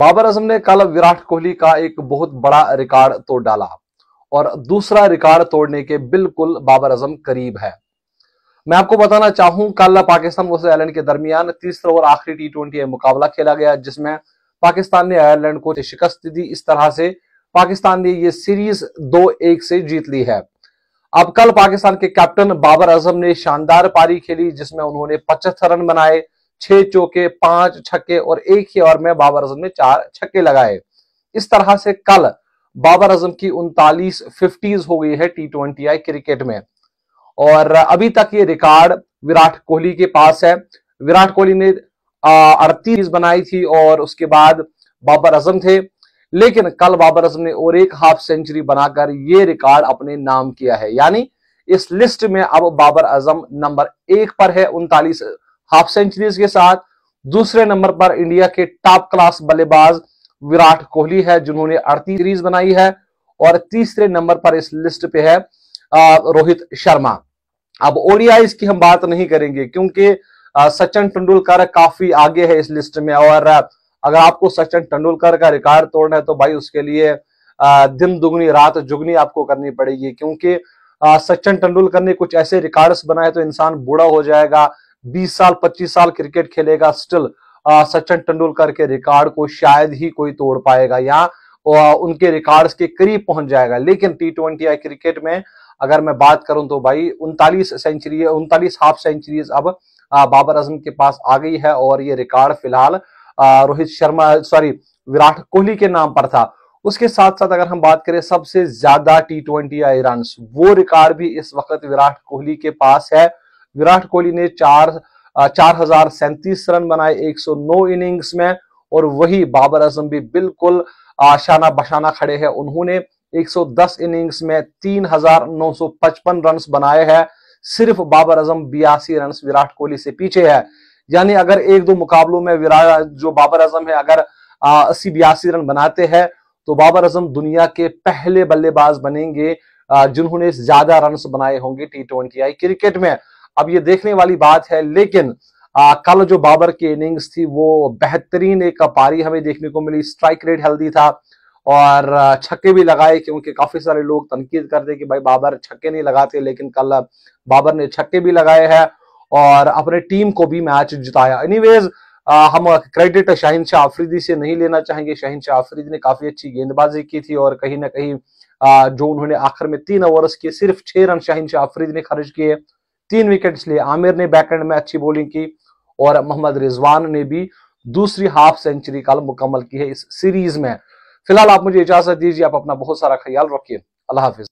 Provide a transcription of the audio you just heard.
बाबर आजम ने कल विराट कोहली का एक बहुत बड़ा रिकॉर्ड तोड़ डाला और दूसरा रिकॉर्ड तोड़ने के बिल्कुल बाबर आजम करीब है मैं आपको बताना चाहूं कल पाकिस्तान वर्सेज आयरलैंड के दरमियान तीसरा और आखिरी टी ट्वेंटी मुकाबला खेला गया जिसमें पाकिस्तान ने आयरलैंड को शिकस्त दी इस तरह से पाकिस्तान ने यह सीरीज दो एक से जीत ली है अब कल पाकिस्तान के कैप्टन बाबर आजम ने शानदार पारी खेली जिसमें उन्होंने पचहत्तर रन बनाए छह चौके पांच छक्के और एक ही ओवर में बाबर आजम ने चार छक्के लगाए इस तरह से कल बाबर आजम की उनतालीस फिफ्टीज हो गई है टी ट्वेंटी आई क्रिकेट में और अभी तक ये रिकॉर्ड विराट कोहली के पास है विराट कोहली ने अड़तीस बनाई थी और उसके बाद बाबर आजम थे लेकिन कल बाबर आजम ने और एक हाफ सेंचुरी बनाकर ये रिकॉर्ड अपने नाम किया है यानी इस लिस्ट में अब बाबर आजम नंबर एक पर है उनतालीस हाफ सेंचुरीज के साथ दूसरे नंबर पर इंडिया के टॉप क्लास बल्लेबाज विराट कोहली है जिन्होंने अड़तीस सीरीज बनाई है और तीसरे नंबर पर इस लिस्ट पे है रोहित शर्मा अब ओडियाईज की हम बात नहीं करेंगे क्योंकि सचिन तेंदुलकर काफी आगे है इस लिस्ट में और अगर आपको सचिन तेंदुलकर का रिकॉर्ड तोड़ना है तो भाई उसके लिए दिन दुगनी रात जुगनी आपको करनी पड़ेगी क्योंकि सचिन तेंदुलकर ने कुछ ऐसे रिकॉर्ड्स बनाए तो इंसान बूढ़ा हो जाएगा बीस साल पच्चीस साल क्रिकेट खेलेगा स्टिल सचिन तेंदुलकर के रिकॉर्ड को शायद ही कोई तोड़ पाएगा या उनके रिकॉर्ड्स के करीब पहुंच जाएगा लेकिन टी ट्वेंटी आई क्रिकेट में अगर मैं बात करूं तो भाई उनतालीस सेंचुरी उनतालीस हाफ सेंचुरी अब बाबर आजम के पास आ गई है और ये रिकॉर्ड फिलहाल रोहित शर्मा सॉरी विराट कोहली के नाम पर था उसके साथ साथ अगर हम बात करें सबसे ज्यादा टी ट्वेंटी आई रन वो रिकॉर्ड भी इस वक्त विराट कोहली के पास है विराट कोहली ने चार चार हजार सैंतीस रन बनाए 109 इनिंग्स में और वही बाबर आजम भी बिल्कुल शाना बशाना खड़े हैं उन्होंने 110 इनिंग्स में 3,955 रन बनाए हैं सिर्फ बाबर आजम बयासी रन विराट कोहली से पीछे है यानी अगर एक दो मुकाबलों में विराट जो बाबर आजम है अगर अस्सी बयासी रन बनाते हैं तो बाबर आजम दुनिया के पहले बल्लेबाज बनेंगे जिन्होंने ज्यादा रन बनाए होंगे टी ट्वेंटी आई क्रिकेट में अब ये देखने वाली बात है लेकिन आ, कल जो बाबर की इनिंग्स थी वो बेहतरीन एक पारी हमें देखने को मिली स्ट्राइक रेट हेल्दी था और छक्के भी लगाए क्योंकि काफी सारे लोग तनकीद करते कि भाई बाबर छक्के नहीं लगाते लेकिन कल बाबर ने छक्के भी लगाए हैं और अपने टीम को भी मैच जिताया एनीवेज हम क्रेडिट शाहिन शाह आफरीदी से नहीं लेना चाहेंगे शाहिन शाह आफरीदी ने काफी अच्छी गेंदबाजी की थी और कहीं ना कहीं जो उन्होंने आखिर में तीन ओवर्स किए सिर्फ छह रन शाहिन शाह आफरीदी ने खर्च किए तीन विकेट लिए आमिर ने बैकएंड में अच्छी बॉलिंग की और मोहम्मद रिजवान ने भी दूसरी हाफ सेंचुरी काल मुकम्मल की है इस सीरीज में फिलहाल आप मुझे इजाजत दीजिए आप अपना बहुत सारा ख्याल रखिए अल्लाह हाफिज